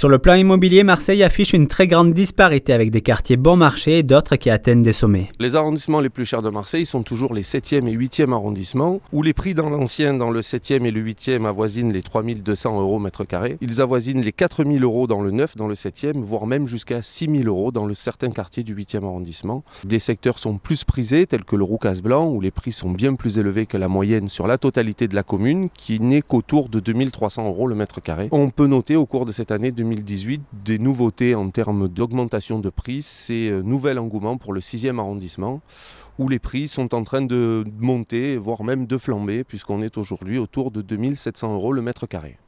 Sur le plan immobilier, Marseille affiche une très grande disparité avec des quartiers bon marché et d'autres qui atteignent des sommets. Les arrondissements les plus chers de Marseille sont toujours les 7e et 8e arrondissements, où les prix dans l'ancien, dans le 7e et le 8e, avoisinent les 3200 euros mètre carré. Ils avoisinent les 4000 euros dans le 9, dans le 7e, voire même jusqu'à 6000 euros dans le certain quartier du 8e arrondissement. Des secteurs sont plus prisés, tels que le Roucas Blanc, où les prix sont bien plus élevés que la moyenne sur la totalité de la commune, qui n'est qu'autour de 2300 euros le mètre carré. On peut noter au cours de cette année 2018, des nouveautés en termes d'augmentation de prix, c'est euh, nouvel engouement pour le 6e arrondissement, où les prix sont en train de monter, voire même de flamber, puisqu'on est aujourd'hui autour de 2700 euros le mètre carré.